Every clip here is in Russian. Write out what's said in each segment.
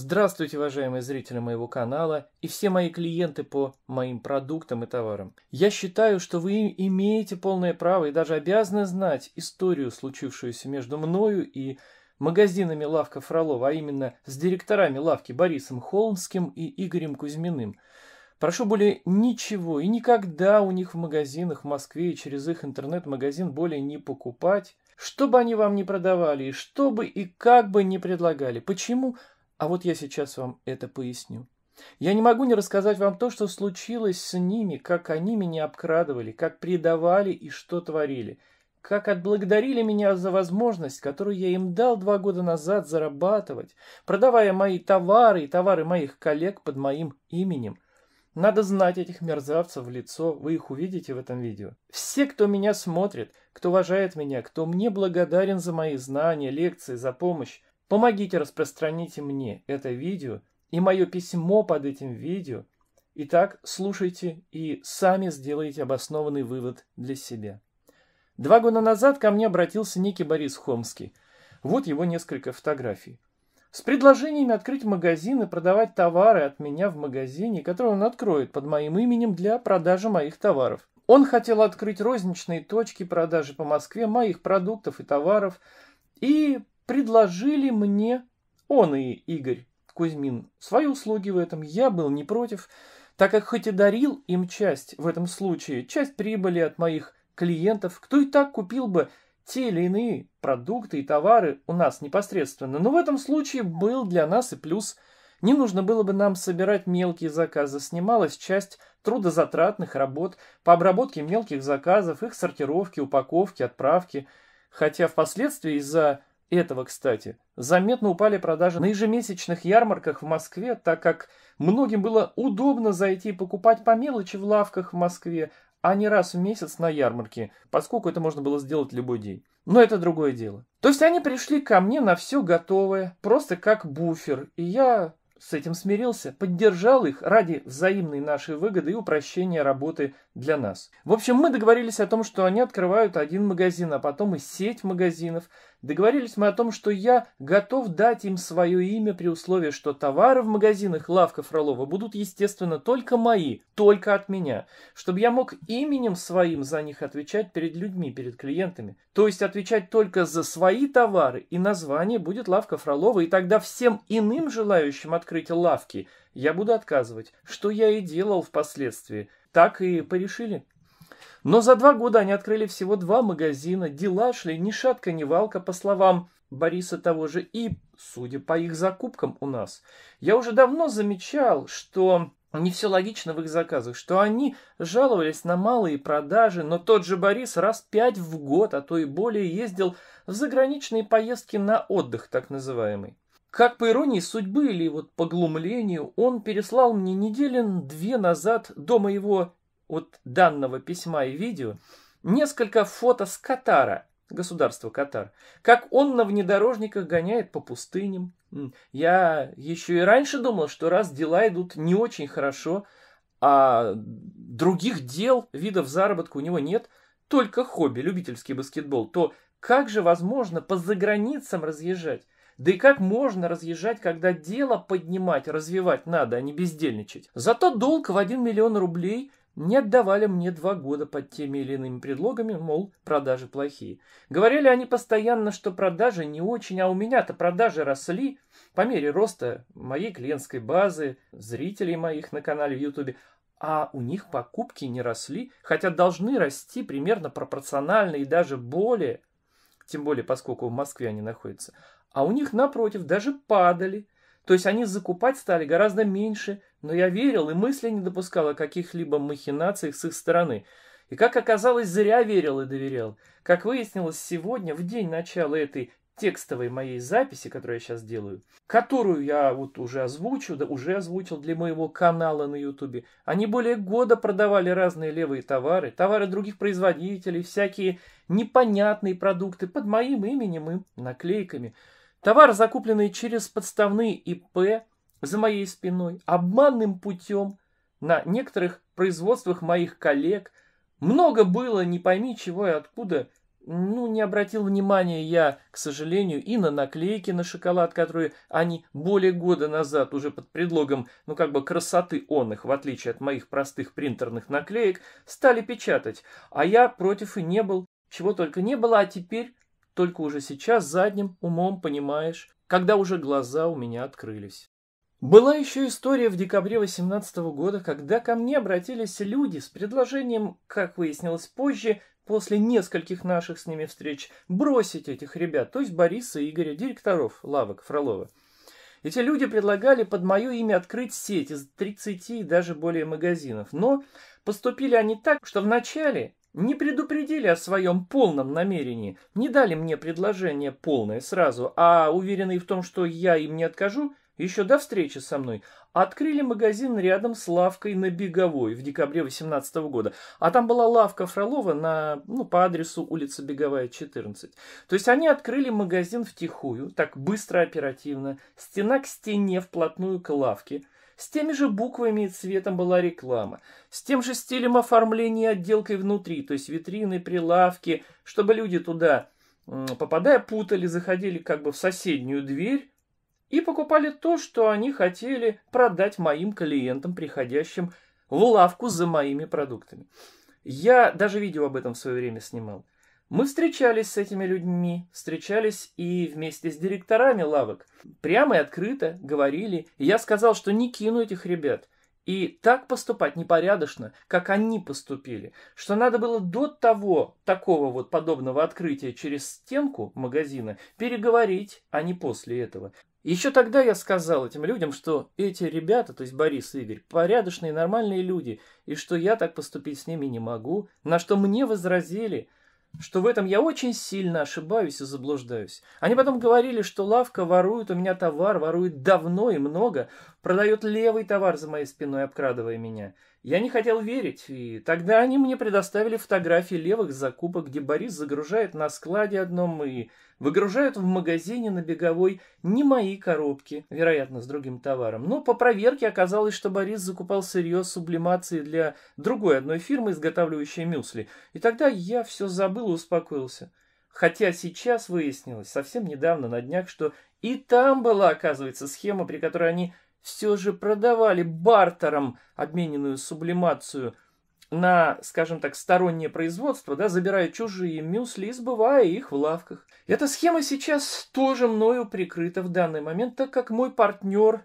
Здравствуйте, уважаемые зрители моего канала и все мои клиенты по моим продуктам и товарам. Я считаю, что вы имеете полное право и даже обязаны знать историю, случившуюся между мною и магазинами лавка Фролова, а именно с директорами лавки Борисом Холмским и Игорем Кузьминым. Прошу более ничего и никогда у них в магазинах в Москве и через их интернет-магазин более не покупать, что бы они вам не продавали и что бы и как бы не предлагали. Почему? А вот я сейчас вам это поясню. Я не могу не рассказать вам то, что случилось с ними, как они меня обкрадывали, как предавали и что творили, как отблагодарили меня за возможность, которую я им дал два года назад зарабатывать, продавая мои товары и товары моих коллег под моим именем. Надо знать этих мерзавцев в лицо, вы их увидите в этом видео. Все, кто меня смотрит, кто уважает меня, кто мне благодарен за мои знания, лекции, за помощь, Помогите распространить мне это видео и мое письмо под этим видео. Итак, слушайте и сами сделайте обоснованный вывод для себя. Два года назад ко мне обратился некий Борис Хомский. Вот его несколько фотографий. С предложениями открыть магазин и продавать товары от меня в магазине, который он откроет под моим именем для продажи моих товаров. Он хотел открыть розничные точки продажи по Москве моих продуктов и товаров и предложили мне он и Игорь Кузьмин свои услуги в этом. Я был не против, так как хоть и дарил им часть в этом случае, часть прибыли от моих клиентов, кто и так купил бы те или иные продукты и товары у нас непосредственно. Но в этом случае был для нас и плюс. Не нужно было бы нам собирать мелкие заказы. Снималась часть трудозатратных работ по обработке мелких заказов, их сортировке, упаковке, отправки Хотя впоследствии из-за этого, кстати, заметно упали продажи на ежемесячных ярмарках в Москве, так как многим было удобно зайти покупать по мелочи в лавках в Москве, а не раз в месяц на ярмарке, поскольку это можно было сделать любой день. Но это другое дело. То есть они пришли ко мне на все готовое, просто как буфер, и я с этим смирился, поддержал их ради взаимной нашей выгоды и упрощения работы для нас. В общем, мы договорились о том, что они открывают один магазин, а потом и сеть магазинов, Договорились мы о том, что я готов дать им свое имя при условии, что товары в магазинах лавка Фролова будут, естественно, только мои, только от меня, чтобы я мог именем своим за них отвечать перед людьми, перед клиентами. То есть отвечать только за свои товары, и название будет лавка Фролова, и тогда всем иным желающим открыть лавки я буду отказывать, что я и делал впоследствии. Так и порешили. Но за два года они открыли всего два магазина, дела шли ни шатка, ни валка, по словам Бориса того же, и, судя по их закупкам у нас. Я уже давно замечал, что не все логично в их заказах, что они жаловались на малые продажи, но тот же Борис раз пять в год, а то и более, ездил в заграничные поездки на отдых, так называемый. Как по иронии судьбы или вот по глумлению, он переслал мне недели две назад до моего от данного письма и видео несколько фото с Катара, государства Катар, как он на внедорожниках гоняет по пустыням. Я еще и раньше думал, что раз дела идут не очень хорошо, а других дел, видов заработка у него нет, только хобби, любительский баскетбол, то как же возможно по заграницам разъезжать? Да и как можно разъезжать, когда дело поднимать, развивать надо, а не бездельничать? Зато долг в 1 миллион рублей не отдавали мне два года под теми или иными предлогами, мол, продажи плохие. Говорили они постоянно, что продажи не очень, а у меня-то продажи росли по мере роста моей клиентской базы, зрителей моих на канале в Ютубе, а у них покупки не росли, хотя должны расти примерно пропорционально и даже более, тем более поскольку в Москве они находятся. А у них, напротив, даже падали – то есть они закупать стали гораздо меньше, но я верил и мысли не допускал о каких-либо махинациях с их стороны. И, как оказалось, зря верил и доверял. Как выяснилось сегодня, в день начала этой текстовой моей записи, которую я сейчас делаю, которую я вот уже озвучу, да уже озвучил для моего канала на ютубе. Они более года продавали разные левые товары, товары других производителей, всякие непонятные продукты под моим именем и наклейками. товар закупленный через подставные ИП, за моей спиной, обманным путем, на некоторых производствах моих коллег. Много было, не пойми чего и откуда. Ну, не обратил внимания я, к сожалению, и на наклейки на шоколад, которые они более года назад уже под предлогом, ну, как бы красоты он их, в отличие от моих простых принтерных наклеек, стали печатать. А я против и не был, чего только не было, а теперь только уже сейчас задним умом понимаешь, когда уже глаза у меня открылись. Была еще история в декабре 18 года, когда ко мне обратились люди с предложением, как выяснилось позже, после нескольких наших с ними встреч, бросить этих ребят, то есть Бориса и Игоря, директоров лавок Фролова. Эти люди предлагали под мое имя открыть сеть из 30 и даже более магазинов, но поступили они так, что вначале не предупредили о своем полном намерении, не дали мне предложение полное сразу, а уверенные в том, что я им не откажу – еще до встречи со мной, открыли магазин рядом с лавкой на Беговой в декабре 2018 года. А там была лавка Фролова на, ну, по адресу улица Беговая, 14. То есть они открыли магазин втихую, так быстро, оперативно, стена к стене, вплотную к лавке. С теми же буквами и цветом была реклама. С тем же стилем оформления и отделкой внутри, то есть витрины, прилавки, чтобы люди туда, попадая, путали, заходили как бы в соседнюю дверь, и покупали то, что они хотели продать моим клиентам, приходящим в лавку за моими продуктами. Я даже видео об этом в свое время снимал. Мы встречались с этими людьми, встречались и вместе с директорами лавок. Прямо и открыто говорили, я сказал, что не кину этих ребят. И так поступать непорядочно, как они поступили, что надо было до того такого вот подобного открытия через стенку магазина переговорить, а не после этого. Еще тогда я сказал этим людям, что эти ребята, то есть Борис и Игорь, порядочные, нормальные люди, и что я так поступить с ними не могу, на что мне возразили, что в этом я очень сильно ошибаюсь и заблуждаюсь. Они потом говорили, что лавка ворует у меня товар, ворует давно и много, продает левый товар за моей спиной, обкрадывая меня. Я не хотел верить, и тогда они мне предоставили фотографии левых закупок, где Борис загружает на складе одном и выгружает в магазине на беговой не мои коробки, вероятно, с другим товаром. Но по проверке оказалось, что Борис закупал сырье сублимации для другой одной фирмы, изготавливающей мюсли. И тогда я все забыл и успокоился. Хотя сейчас выяснилось, совсем недавно, на днях, что и там была, оказывается, схема, при которой они все же продавали бартером обмененную сублимацию на, скажем так, стороннее производство, да, забирая чужие мюсли и сбывая их в лавках. Эта схема сейчас тоже мною прикрыта в данный момент, так как мой партнер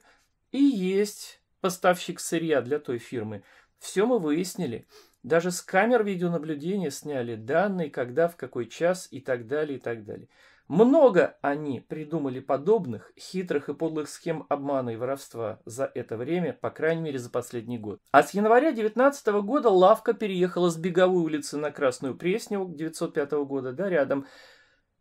и есть поставщик сырья для той фирмы. Все мы выяснили. Даже с камер видеонаблюдения сняли данные, когда, в какой час и так далее, и так далее. Много они придумали подобных хитрых и подлых схем обмана и воровства за это время, по крайней мере за последний год. А с января 19 года лавка переехала с Беговой улицы на Красную Пресневу 905 года, да, рядом.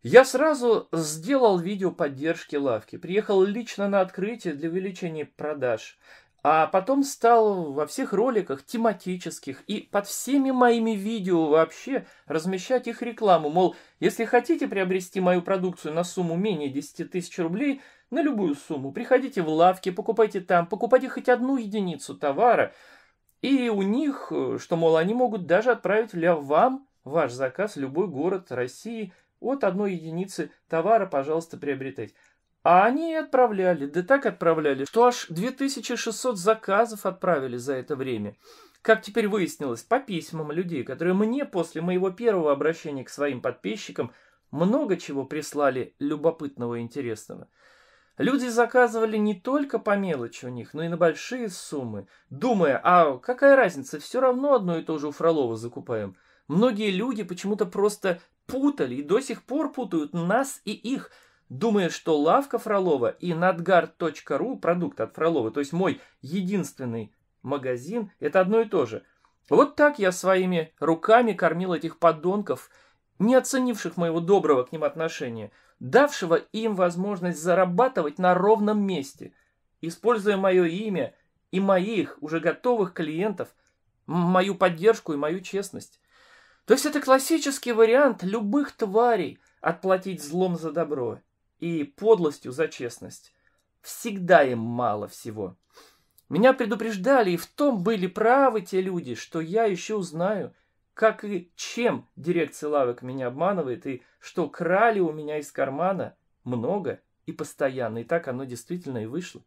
Я сразу сделал видео поддержки лавки, приехал лично на открытие для увеличения продаж а потом стал во всех роликах тематических и под всеми моими видео вообще размещать их рекламу. Мол, если хотите приобрести мою продукцию на сумму менее 10 тысяч рублей, на любую сумму, приходите в лавки, покупайте там, покупайте хоть одну единицу товара. И у них, э, что, мол, они могут даже отправить для вам ваш заказ в любой город России от одной единицы товара, пожалуйста, приобретать. А они отправляли, да так отправляли, что аж 2600 заказов отправили за это время. Как теперь выяснилось, по письмам людей, которые мне после моего первого обращения к своим подписчикам много чего прислали любопытного и интересного. Люди заказывали не только по мелочи у них, но и на большие суммы, думая, а какая разница, все равно одно и то же у Фролова закупаем. Многие люди почему-то просто путали и до сих пор путают нас и их – думая, что лавка Фролова и надгар.ру, продукт от Фролова, то есть мой единственный магазин, это одно и то же. Вот так я своими руками кормил этих подонков, не оценивших моего доброго к ним отношения, давшего им возможность зарабатывать на ровном месте, используя мое имя и моих уже готовых клиентов, мою поддержку и мою честность. То есть это классический вариант любых тварей отплатить злом за добро и подлостью за честность. Всегда им мало всего. Меня предупреждали, и в том были правы те люди, что я еще узнаю, как и чем дирекция лавок меня обманывает, и что крали у меня из кармана много и постоянно. И так оно действительно и вышло.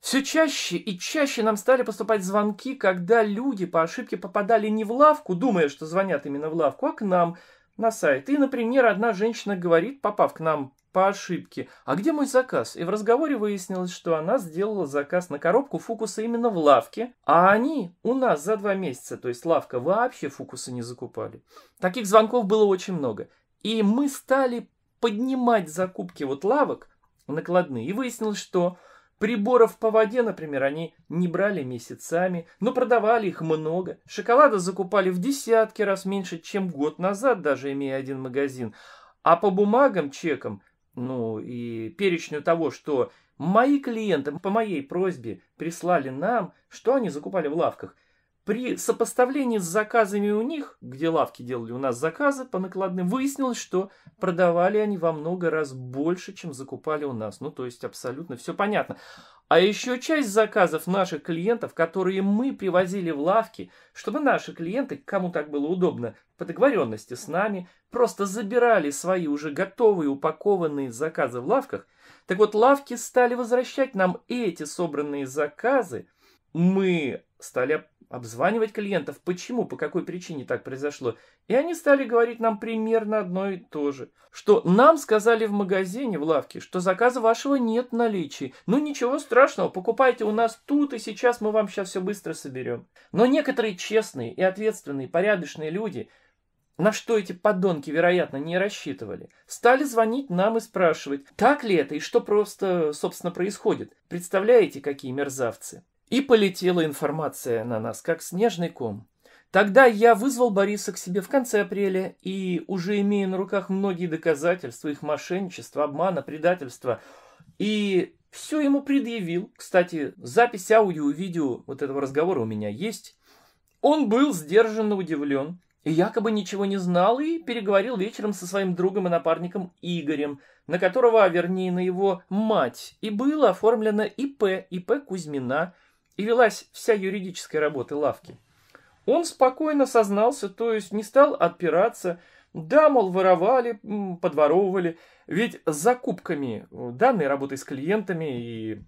Все чаще и чаще нам стали поступать звонки, когда люди по ошибке попадали не в лавку, думая, что звонят именно в лавку, а к нам на сайт. И, например, одна женщина говорит, попав к нам по ошибке. А где мой заказ? И в разговоре выяснилось, что она сделала заказ на коробку фукуса именно в лавке, а они у нас за два месяца, то есть лавка, вообще фукуса не закупали. Таких звонков было очень много. И мы стали поднимать закупки вот лавок накладные, и выяснилось, что Приборов по воде, например, они не брали месяцами, но продавали их много. Шоколада закупали в десятки раз меньше, чем год назад, даже имея один магазин. А по бумагам, чекам ну и перечню того, что мои клиенты по моей просьбе прислали нам, что они закупали в лавках. При сопоставлении с заказами у них, где лавки делали у нас заказы по накладным, выяснилось, что продавали они во много раз больше, чем закупали у нас. Ну, то есть абсолютно все понятно. А еще часть заказов наших клиентов, которые мы привозили в лавки, чтобы наши клиенты, кому так было удобно, по договоренности с нами, просто забирали свои уже готовые, упакованные заказы в лавках. Так вот, лавки стали возвращать нам эти собранные заказы. Мы стали обзванивать клиентов, почему, по какой причине так произошло. И они стали говорить нам примерно одно и то же. Что нам сказали в магазине, в лавке, что заказа вашего нет в наличии. Ну ничего страшного, покупайте у нас тут и сейчас, мы вам сейчас все быстро соберем. Но некоторые честные и ответственные, порядочные люди – на что эти подонки, вероятно, не рассчитывали, стали звонить нам и спрашивать, так ли это и что просто, собственно, происходит. Представляете, какие мерзавцы? И полетела информация на нас, как снежный ком. Тогда я вызвал Бориса к себе в конце апреля, и, уже имея на руках многие доказательства их мошенничества, обмана, предательства, и все ему предъявил. Кстати, запись аудио видео вот этого разговора у меня есть. Он был сдержанно удивлен, и якобы ничего не знал, и переговорил вечером со своим другом и напарником Игорем, на которого, а вернее, на его мать, и было оформлено ИП, ИП Кузьмина – и велась вся юридическая работа лавки. Он спокойно сознался, то есть не стал отпираться, да, мол, воровали, подворовывали, ведь закупками, данной работой с клиентами и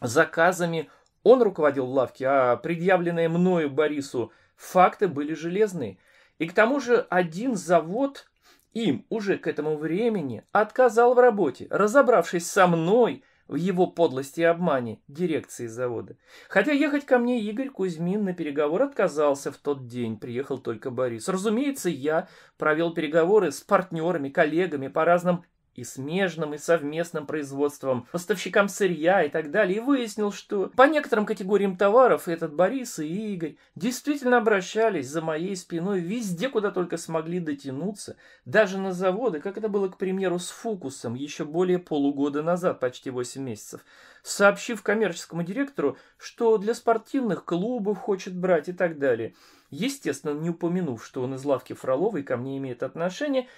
заказами он руководил лавки, а предъявленные мною Борису факты были железные. И к тому же один завод им уже к этому времени отказал в работе, разобравшись со мной – в его подлости и обмане дирекции завода. Хотя ехать ко мне Игорь Кузьмин на переговор отказался в тот день, приехал только Борис. Разумеется, я провел переговоры с партнерами, коллегами по разным и смежным, и совместным производством, поставщикам сырья и так далее, и выяснил, что по некоторым категориям товаров этот Борис и Игорь действительно обращались за моей спиной везде, куда только смогли дотянуться, даже на заводы, как это было, к примеру, с Фукусом еще более полугода назад, почти 8 месяцев, сообщив коммерческому директору, что для спортивных клубов хочет брать и так далее. Естественно, не упомянув, что он из лавки Фроловой ко мне имеет отношение,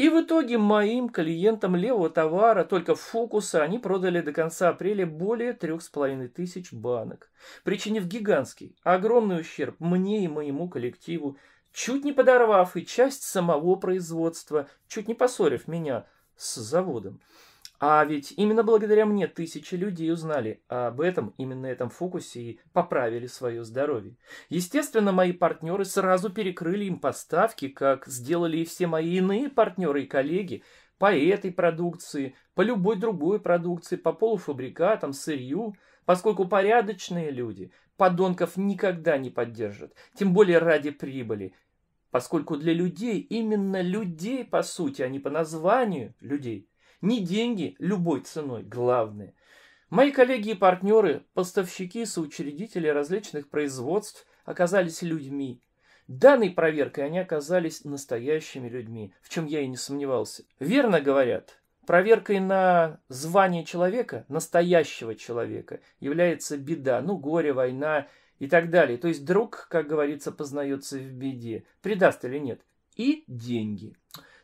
и в итоге моим клиентам левого товара, только фокуса, они продали до конца апреля более трех с половиной тысяч банок, причинив гигантский, огромный ущерб мне и моему коллективу, чуть не подорвав и часть самого производства, чуть не поссорив меня с заводом. А ведь именно благодаря мне тысячи людей узнали об этом, именно этом фокусе и поправили свое здоровье. Естественно, мои партнеры сразу перекрыли им поставки, как сделали и все мои иные партнеры и коллеги, по этой продукции, по любой другой продукции, по полуфабрикатам, сырью, поскольку порядочные люди подонков никогда не поддержат, тем более ради прибыли, поскольку для людей, именно людей по сути, а не по названию людей, не деньги любой ценой, главное. Мои коллеги и партнеры, поставщики и соучредители различных производств оказались людьми. Данной проверкой они оказались настоящими людьми, в чем я и не сомневался. Верно говорят, Проверкой на звание человека, настоящего человека, является беда, ну, горе, война и так далее. То есть друг, как говорится, познается в беде, предаст или нет. И деньги.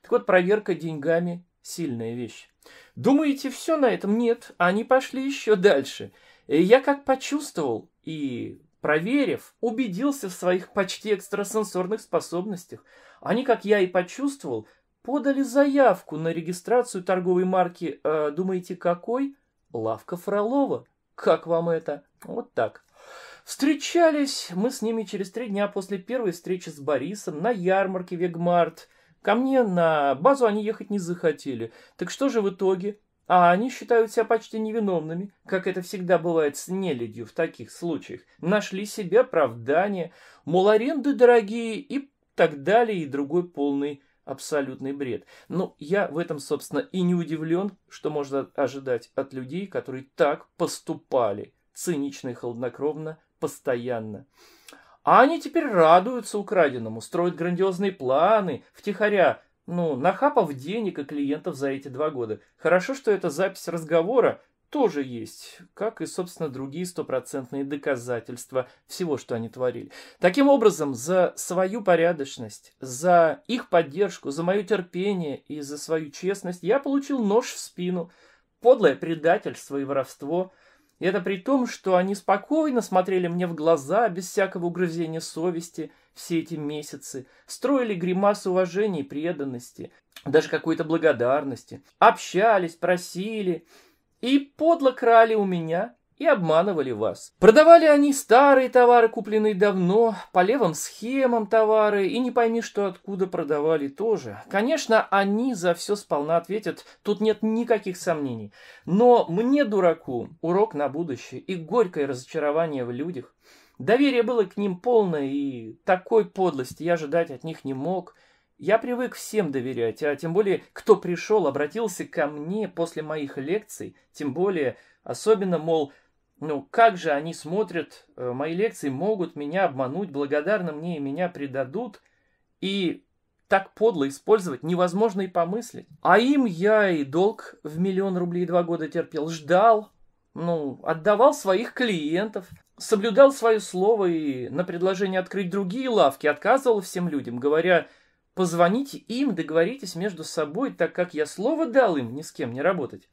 Так вот, проверка деньгами Сильная вещь. Думаете, все на этом? Нет, они пошли еще дальше. Э, я как почувствовал и, проверив, убедился в своих почти экстрасенсорных способностях. Они, как я и почувствовал, подали заявку на регистрацию торговой марки, э, думаете, какой? Лавка Фролова. Как вам это? Вот так. Встречались мы с ними через три дня после первой встречи с Борисом на ярмарке Вегмарт – Ко мне на базу они ехать не захотели. Так что же в итоге? А они считают себя почти невиновными, как это всегда бывает с нелюдью в таких случаях. Нашли себе оправдание, мол, аренды дорогие и так далее, и другой полный абсолютный бред. Но ну, я в этом, собственно, и не удивлен, что можно ожидать от людей, которые так поступали, цинично и холоднокровно, постоянно. А они теперь радуются украденному, строят грандиозные планы, втихаря, ну, нахапав денег и клиентов за эти два года. Хорошо, что эта запись разговора тоже есть, как и, собственно, другие стопроцентные доказательства всего, что они творили. Таким образом, за свою порядочность, за их поддержку, за мое терпение и за свою честность я получил нож в спину, подлое предательство и воровство – и это при том, что они спокойно смотрели мне в глаза, без всякого угрызения совести, все эти месяцы, строили гримасы уважения и преданности, даже какой-то благодарности, общались, просили и подло крали у меня, и обманывали вас. Продавали они старые товары, купленные давно, по левым схемам товары, и не пойми, что откуда продавали тоже. Конечно, они за все сполна ответят, тут нет никаких сомнений. Но мне, дураку, урок на будущее и горькое разочарование в людях. Доверие было к ним полное, и такой подлости я ожидать от них не мог. Я привык всем доверять, а тем более, кто пришел, обратился ко мне после моих лекций, тем более, особенно, мол, ну, как же они смотрят э, мои лекции, могут меня обмануть, благодарны мне и меня предадут, и так подло использовать невозможно и помыслить. А им я и долг в миллион рублей два года терпел, ждал, ну, отдавал своих клиентов, соблюдал свое слово и на предложение открыть другие лавки отказывал всем людям, говоря, позвоните им, договоритесь между собой, так как я слово дал им ни с кем не работать.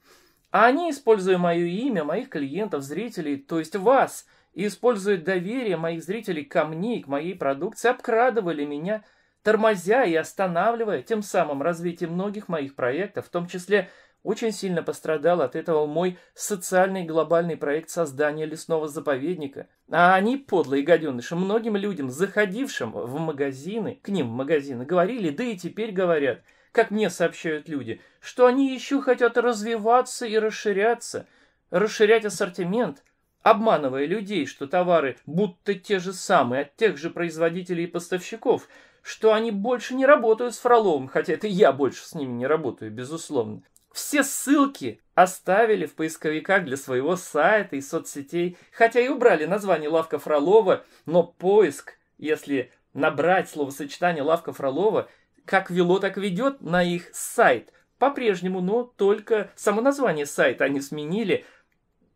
А они, используя мое имя, моих клиентов, зрителей, то есть вас, и используя доверие моих зрителей ко мне и к моей продукции, обкрадывали меня, тормозя и останавливая тем самым развитие многих моих проектов, в том числе очень сильно пострадал от этого мой социальный глобальный проект создания лесного заповедника. А они, подлые гаденыши, многим людям, заходившим в магазины, к ним в магазины, говорили, да и теперь говорят – как мне сообщают люди, что они еще хотят развиваться и расширяться, расширять ассортимент, обманывая людей, что товары будто те же самые от тех же производителей и поставщиков, что они больше не работают с Фроловым, хотя это я больше с ними не работаю, безусловно. Все ссылки оставили в поисковиках для своего сайта и соцсетей, хотя и убрали название «Лавка Фролова», но поиск, если набрать словосочетание «Лавка Фролова», как вело, так ведет на их сайт. По-прежнему, но только само название сайта они сменили,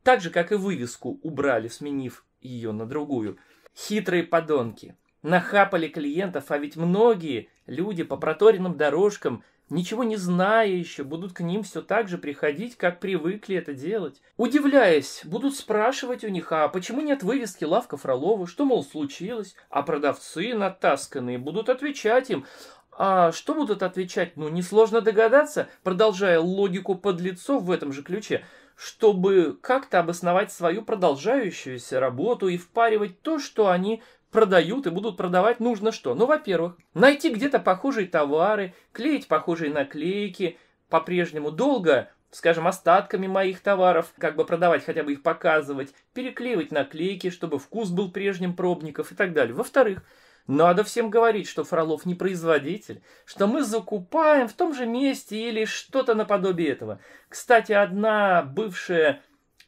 так же, как и вывеску убрали, сменив ее на другую. Хитрые подонки. Нахапали клиентов, а ведь многие люди по проторенным дорожкам – ничего не зная еще, будут к ним все так же приходить, как привыкли это делать. Удивляясь, будут спрашивать у них, а почему нет вывески «Лавка Фролова», что, мол, случилось? А продавцы, натасканные, будут отвечать им, а что будут отвечать? Ну, несложно догадаться, продолжая логику подлецов в этом же ключе, чтобы как-то обосновать свою продолжающуюся работу и впаривать то, что они продают и будут продавать нужно что? Ну, во-первых, найти где-то похожие товары, клеить похожие наклейки, по-прежнему долго, скажем, остатками моих товаров, как бы продавать, хотя бы их показывать, переклеивать наклейки, чтобы вкус был прежним пробников и так далее. Во-вторых, надо всем говорить, что Фролов не производитель, что мы закупаем в том же месте или что-то наподобие этого. Кстати, одна бывшая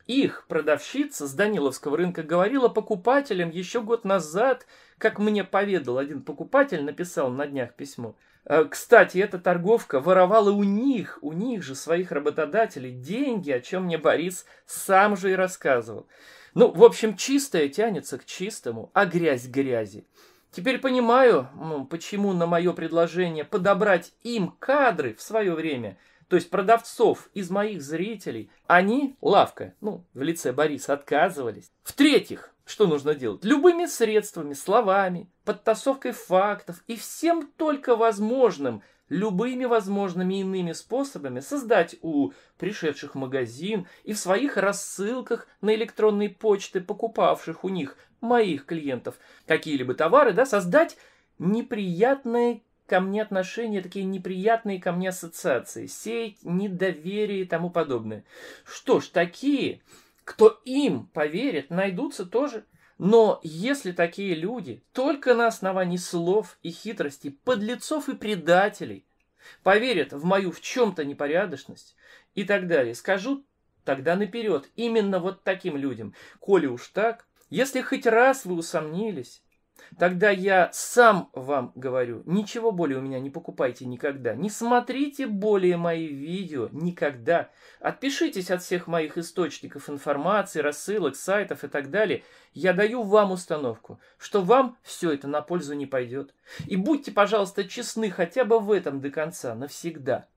их продавщица с Даниловского рынка говорила покупателям еще год назад, как мне поведал один покупатель, написал на днях письмо. «Э, кстати, эта торговка воровала у них, у них же, своих работодателей, деньги, о чем мне Борис сам же и рассказывал. Ну, в общем, чистое тянется к чистому, а грязь грязи. Теперь понимаю, почему на мое предложение подобрать им кадры в свое время, то есть продавцов из моих зрителей, они, лавка, ну, в лице Бориса, отказывались. В-третьих, что нужно делать? Любыми средствами, словами, подтасовкой фактов и всем только возможным, любыми возможными иными способами создать у пришедших магазин и в своих рассылках на электронные почты покупавших у них моих клиентов какие-либо товары, да, создать неприятные ко мне отношения, такие неприятные ко мне ассоциации, сеять недоверие и тому подобное. Что ж, такие, кто им поверит, найдутся тоже. Но если такие люди только на основании слов и хитрости подлецов и предателей поверят в мою в чем-то непорядочность и так далее, скажу тогда наперед именно вот таким людям. Коли уж так, если хоть раз вы усомнились, тогда я сам вам говорю, ничего более у меня не покупайте никогда. Не смотрите более мои видео никогда. Отпишитесь от всех моих источников информации, рассылок, сайтов и так далее. Я даю вам установку, что вам все это на пользу не пойдет. И будьте, пожалуйста, честны хотя бы в этом до конца, навсегда.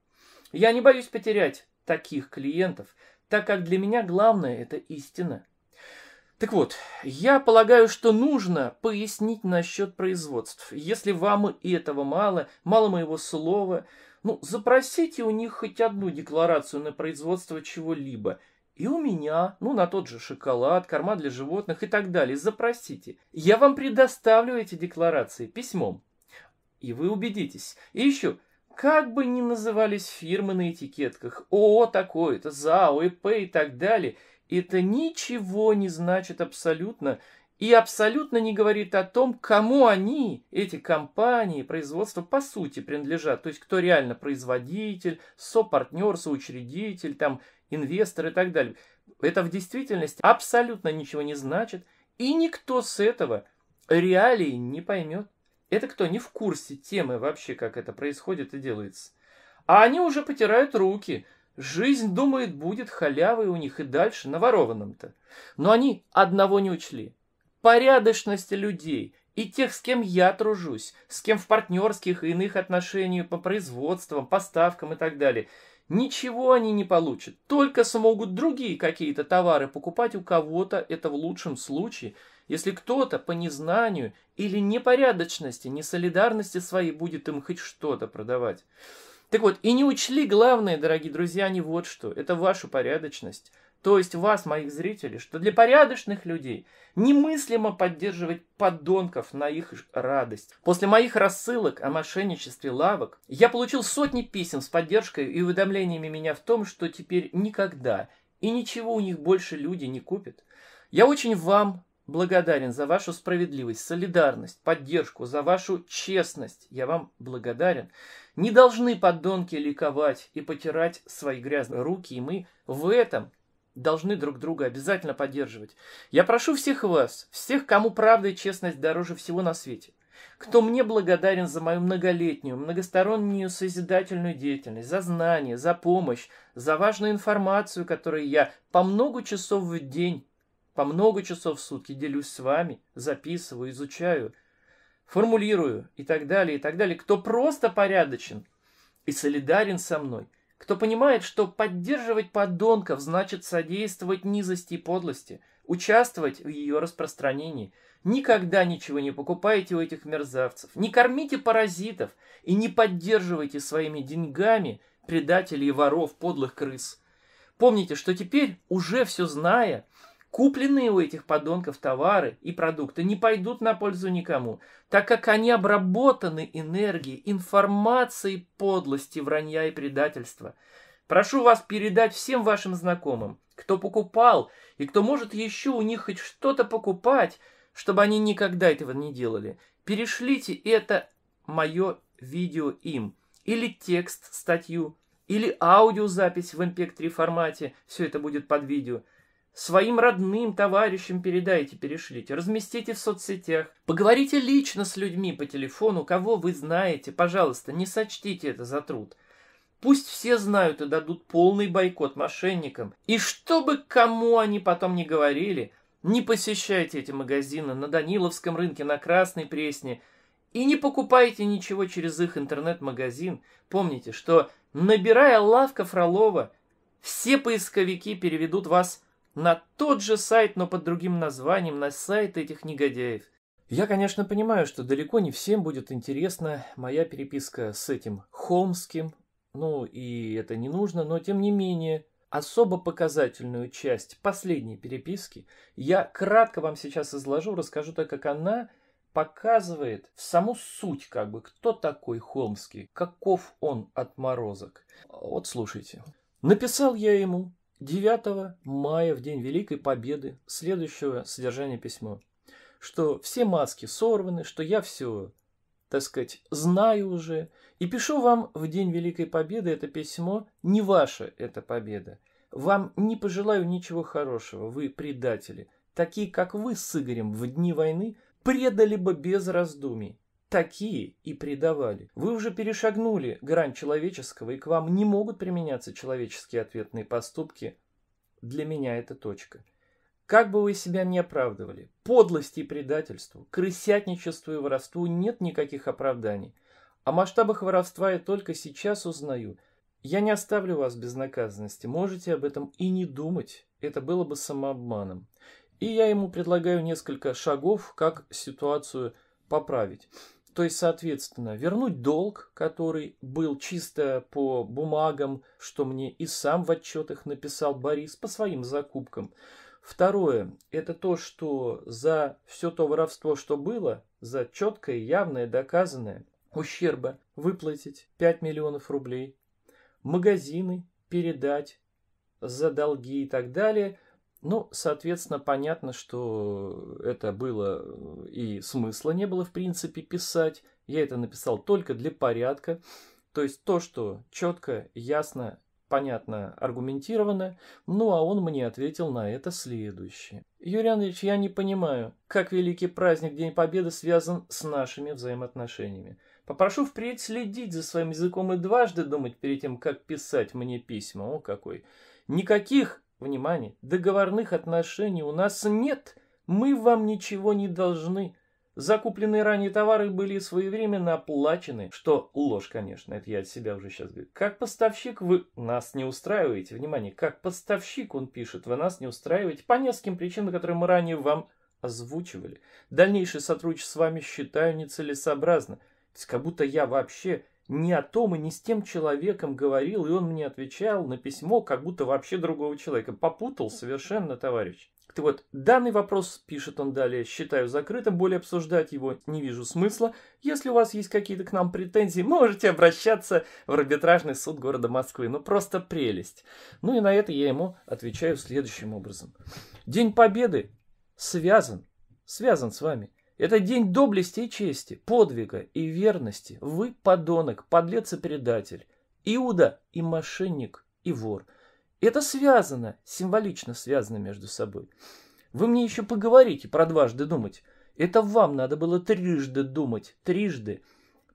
Я не боюсь потерять таких клиентов, так как для меня главное – это истина – так вот, я полагаю, что нужно пояснить насчет производств. Если вам и этого мало, мало моего слова, ну, запросите у них хоть одну декларацию на производство чего-либо. И у меня, ну, на тот же шоколад, корма для животных и так далее. Запросите. Я вам предоставлю эти декларации письмом. И вы убедитесь. И еще, как бы ни назывались фирмы на этикетках, ООО такое-то, ЗАО, ИП и так далее, это ничего не значит абсолютно и абсолютно не говорит о том, кому они, эти компании, производства по сути принадлежат. То есть кто реально производитель, сопартнер, соучредитель, там, инвестор и так далее. Это в действительности абсолютно ничего не значит. И никто с этого реалии не поймет. Это кто не в курсе темы вообще, как это происходит и делается. А они уже потирают руки – Жизнь, думает, будет халявой у них и дальше на ворованном-то. Но они одного не учли. Порядочность людей и тех, с кем я тружусь, с кем в партнерских и иных отношениях по производствам, поставкам и так далее. Ничего они не получат, только смогут другие какие-то товары покупать у кого-то, это в лучшем случае, если кто-то по незнанию или непорядочности, несолидарности своей будет им хоть что-то продавать. Так вот, и не учли главное, дорогие друзья, не вот что. Это вашу порядочность. То есть вас, моих зрителей, что для порядочных людей немыслимо поддерживать подонков на их радость. После моих рассылок о мошенничестве лавок я получил сотни писем с поддержкой и уведомлениями меня в том, что теперь никогда и ничего у них больше люди не купят. Я очень вам благодарен за вашу справедливость, солидарность, поддержку, за вашу честность. Я вам благодарен. Не должны подонки ликовать и потирать свои грязные руки, и мы в этом должны друг друга обязательно поддерживать. Я прошу всех вас, всех, кому правда и честность дороже всего на свете, кто мне благодарен за мою многолетнюю, многостороннюю созидательную деятельность, за знания, за помощь, за важную информацию, которую я по много часов в день, по много часов в сутки делюсь с вами, записываю, изучаю – формулирую и так далее, и так далее, кто просто порядочен и солидарен со мной, кто понимает, что поддерживать подонков значит содействовать низости и подлости, участвовать в ее распространении. Никогда ничего не покупайте у этих мерзавцев, не кормите паразитов и не поддерживайте своими деньгами предателей и воров, подлых крыс. Помните, что теперь, уже все зная, Купленные у этих подонков товары и продукты не пойдут на пользу никому, так как они обработаны энергией, информацией подлости, вранья и предательства. Прошу вас передать всем вашим знакомым, кто покупал и кто может еще у них хоть что-то покупать, чтобы они никогда этого не делали. Перешлите это мое видео им. Или текст, статью, или аудиозапись в MP3 формате. Все это будет под видео. Своим родным, товарищам передайте, перешлите, разместите в соцсетях. Поговорите лично с людьми по телефону, кого вы знаете. Пожалуйста, не сочтите это за труд. Пусть все знают и дадут полный бойкот мошенникам. И чтобы кому они потом не говорили, не посещайте эти магазины на Даниловском рынке, на Красной Пресне. И не покупайте ничего через их интернет-магазин. Помните, что набирая лавка Фролова, все поисковики переведут вас на тот же сайт, но под другим названием, на сайт этих негодяев. Я, конечно, понимаю, что далеко не всем будет интересна моя переписка с этим Холмским, ну и это не нужно, но тем не менее, особо показательную часть последней переписки я кратко вам сейчас изложу, расскажу так, как она показывает саму суть, как бы, кто такой Холмский, каков он отморозок. Вот слушайте. Написал я ему 9 мая, в день Великой Победы, следующего содержания письма. Что все маски сорваны, что я все, так сказать, знаю уже. И пишу вам в день Великой Победы это письмо. Не ваша эта победа. Вам не пожелаю ничего хорошего, вы предатели. Такие, как вы с Игорем в дни войны, предали бы без раздумий такие и предавали. Вы уже перешагнули грань человеческого, и к вам не могут применяться человеческие ответные поступки. Для меня это точка. Как бы вы себя ни оправдывали, подлости и предательству, крысятничеству и воровству нет никаких оправданий. О масштабах воровства я только сейчас узнаю. Я не оставлю вас безнаказанности, можете об этом и не думать, это было бы самообманом. И я ему предлагаю несколько шагов, как ситуацию поправить. То есть, соответственно, вернуть долг, который был чисто по бумагам, что мне и сам в отчетах написал Борис по своим закупкам. Второе, это то, что за все то воровство, что было, за четкое, явное, доказанное ущерба выплатить 5 миллионов рублей, магазины передать за долги и так далее, ну, соответственно, понятно, что это было э, и смысла не было, в принципе, писать. Я это написал только для порядка. То есть то, что четко, ясно, понятно, аргументировано. Ну, а он мне ответил на это следующее. Юрий Андреевич, я не понимаю, как великий праздник День Победы связан с нашими взаимоотношениями. Попрошу впредь следить за своим языком и дважды думать перед тем, как писать мне письма. О, какой! Никаких Внимание, договорных отношений у нас нет. Мы вам ничего не должны. Закупленные ранее товары были своевременно оплачены, что ложь, конечно, это я от себя уже сейчас говорю. Как поставщик вы нас не устраиваете, внимание, как поставщик, он пишет, вы нас не устраиваете по нескольким причинам, которые мы ранее вам озвучивали. Дальнейшее сотрудничество с вами считаю нецелесообразно. То есть как будто я вообще не о том и не с тем человеком говорил, и он мне отвечал на письмо, как будто вообще другого человека. Попутал совершенно, товарищ. Так вот, данный вопрос, пишет он далее, считаю закрытым, более обсуждать его не вижу смысла. Если у вас есть какие-то к нам претензии, можете обращаться в арбитражный суд города Москвы. Ну просто прелесть. Ну и на это я ему отвечаю следующим образом. День Победы связан, связан с вами – это день доблести и чести, подвига и верности. Вы подонок, подлец и предатель, Иуда и мошенник и вор. Это связано, символично связано между собой. Вы мне еще поговорите про дважды думать. Это вам надо было трижды думать, трижды.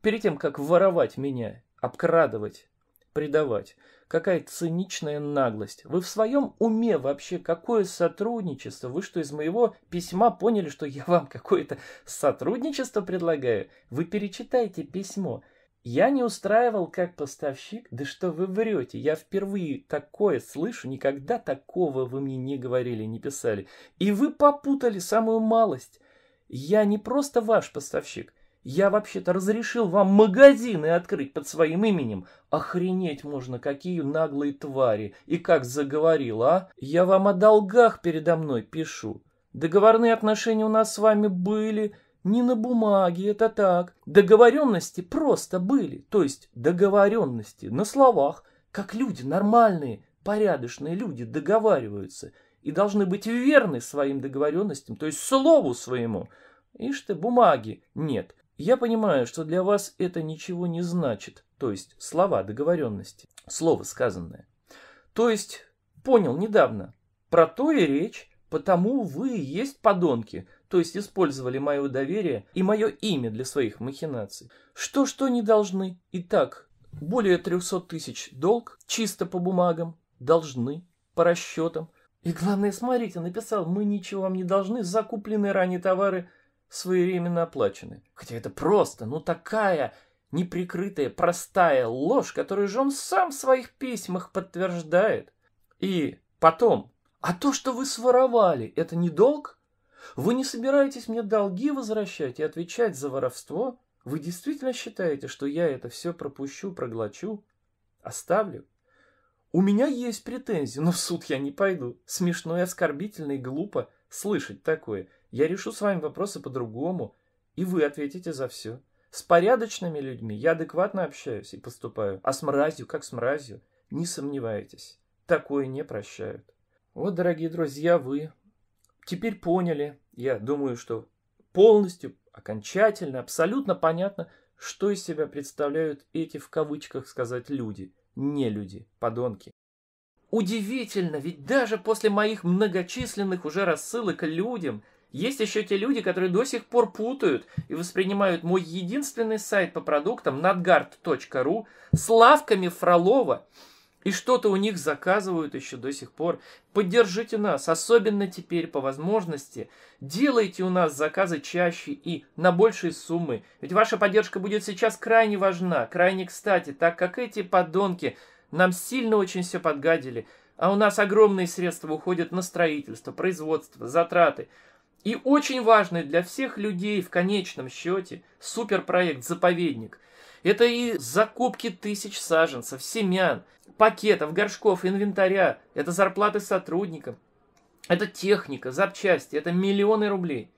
Перед тем, как воровать меня, обкрадывать, предавать. Какая циничная наглость. Вы в своем уме вообще? Какое сотрудничество? Вы что, из моего письма поняли, что я вам какое-то сотрудничество предлагаю? Вы перечитайте письмо. Я не устраивал как поставщик, да что вы врете, я впервые такое слышу, никогда такого вы мне не говорили, не писали. И вы попутали самую малость. Я не просто ваш поставщик, я вообще-то разрешил вам магазины открыть под своим именем. Охренеть можно, какие наглые твари. И как заговорил, а? Я вам о долгах передо мной пишу. Договорные отношения у нас с вами были, не на бумаге, это так. Договоренности просто были, то есть договоренности на словах, как люди нормальные, порядочные люди договариваются и должны быть верны своим договоренностям, то есть слову своему. Ишь ты, бумаги нет. Я понимаю, что для вас это ничего не значит, то есть слова договоренности, слово сказанное. То есть, понял недавно, про то и речь, потому вы и есть подонки, то есть использовали мое доверие и мое имя для своих махинаций. Что-что не должны, и так, более 300 тысяч долг, чисто по бумагам, должны, по расчетам. И главное, смотрите, написал, мы ничего вам не должны, закупленные ранее товары своевременно оплачены. Хотя это просто, ну такая неприкрытая, простая ложь, которую же он сам в своих письмах подтверждает. И потом, а то, что вы своровали, это не долг? Вы не собираетесь мне долги возвращать и отвечать за воровство? Вы действительно считаете, что я это все пропущу, проглочу, оставлю? У меня есть претензии, но в суд я не пойду. Смешно и оскорбительно, и глупо слышать такое. Я решу с вами вопросы по-другому, и вы ответите за все. С порядочными людьми я адекватно общаюсь и поступаю, а с мразью, как с мразью, не сомневайтесь, такое не прощают. Вот, дорогие друзья, вы теперь поняли, я думаю, что полностью, окончательно, абсолютно понятно, что из себя представляют эти в кавычках сказать люди, не люди, подонки. Удивительно, ведь даже после моих многочисленных уже рассылок людям – есть еще те люди, которые до сих пор путают и воспринимают мой единственный сайт по продуктам надгард.ру с лавками Фролова. И что-то у них заказывают еще до сих пор. Поддержите нас, особенно теперь по возможности. Делайте у нас заказы чаще и на большие суммы. Ведь ваша поддержка будет сейчас крайне важна, крайне кстати, так как эти подонки – нам сильно очень все подгадили, а у нас огромные средства уходят на строительство, производство, затраты. И очень важный для всех людей в конечном счете суперпроект «Заповедник». Это и закупки тысяч саженцев, семян, пакетов, горшков, инвентаря. Это зарплаты сотрудникам. Это техника, запчасти, это миллионы рублей.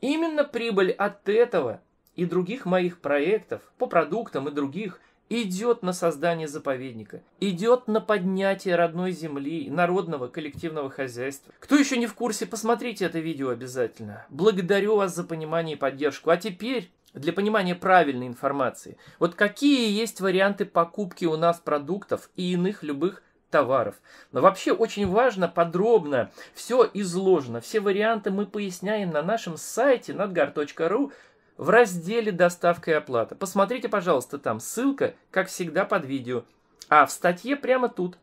Именно прибыль от этого и других моих проектов по продуктам и других идет на создание заповедника, идет на поднятие родной земли, народного коллективного хозяйства. Кто еще не в курсе, посмотрите это видео обязательно. Благодарю вас за понимание и поддержку. А теперь для понимания правильной информации. Вот какие есть варианты покупки у нас продуктов и иных любых товаров. Но вообще очень важно, подробно все изложено. Все варианты мы поясняем на нашем сайте nadgar.ru в разделе «Доставка и оплата». Посмотрите, пожалуйста, там ссылка, как всегда, под видео. А в статье прямо тут.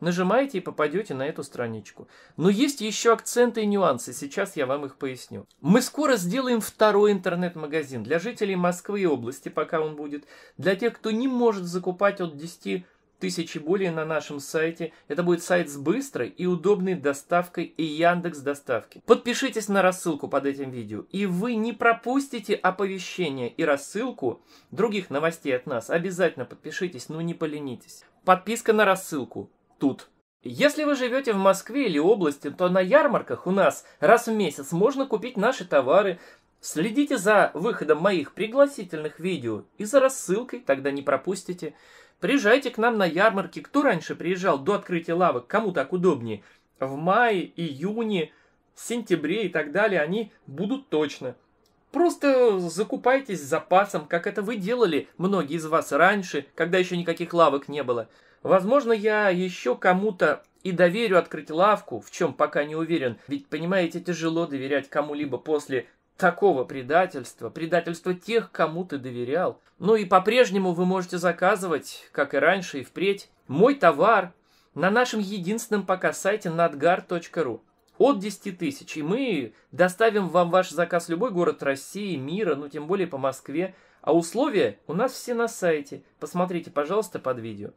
Нажимаете и попадете на эту страничку. Но есть еще акценты и нюансы, сейчас я вам их поясню. Мы скоро сделаем второй интернет-магазин для жителей Москвы и области, пока он будет. Для тех, кто не может закупать от 10 тысячи более на нашем сайте. Это будет сайт с быстрой и удобной доставкой и Яндекс доставки. Подпишитесь на рассылку под этим видео, и вы не пропустите оповещение и рассылку других новостей от нас. Обязательно подпишитесь, ну не поленитесь. Подписка на рассылку тут. Если вы живете в Москве или области, то на ярмарках у нас раз в месяц можно купить наши товары, Следите за выходом моих пригласительных видео и за рассылкой, тогда не пропустите. Приезжайте к нам на ярмарки. Кто раньше приезжал до открытия лавок? Кому так удобнее? В мае, июне, сентябре и так далее они будут точно. Просто закупайтесь запасом, как это вы делали многие из вас раньше, когда еще никаких лавок не было. Возможно, я еще кому-то и доверю открыть лавку, в чем пока не уверен, ведь, понимаете, тяжело доверять кому-либо после такого предательства, предательства тех, кому ты доверял. Ну и по-прежнему вы можете заказывать, как и раньше и впредь, мой товар на нашем единственном пока сайте надгар.ру от 10 тысяч, и мы доставим вам ваш заказ в любой город России, мира, ну тем более по Москве, а условия у нас все на сайте. Посмотрите, пожалуйста, под видео.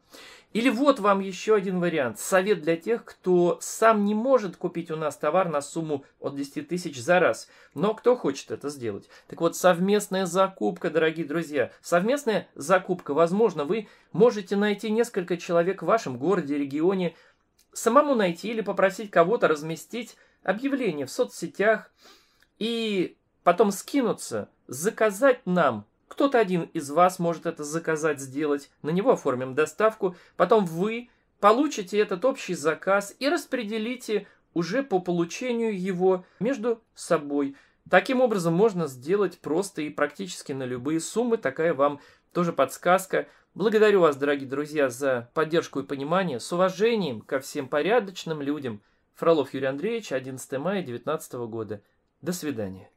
Или вот вам еще один вариант. Совет для тех, кто сам не может купить у нас товар на сумму от 10 тысяч за раз. Но кто хочет это сделать? Так вот, совместная закупка, дорогие друзья. Совместная закупка. Возможно, вы можете найти несколько человек в вашем городе, регионе. Самому найти или попросить кого-то разместить объявление в соцсетях. И потом скинуться, заказать нам кто-то один из вас может это заказать, сделать, на него оформим доставку, потом вы получите этот общий заказ и распределите уже по получению его между собой. Таким образом можно сделать просто и практически на любые суммы, такая вам тоже подсказка. Благодарю вас, дорогие друзья, за поддержку и понимание. С уважением ко всем порядочным людям. Фролов Юрий Андреевич, 11 мая 2019 года. До свидания.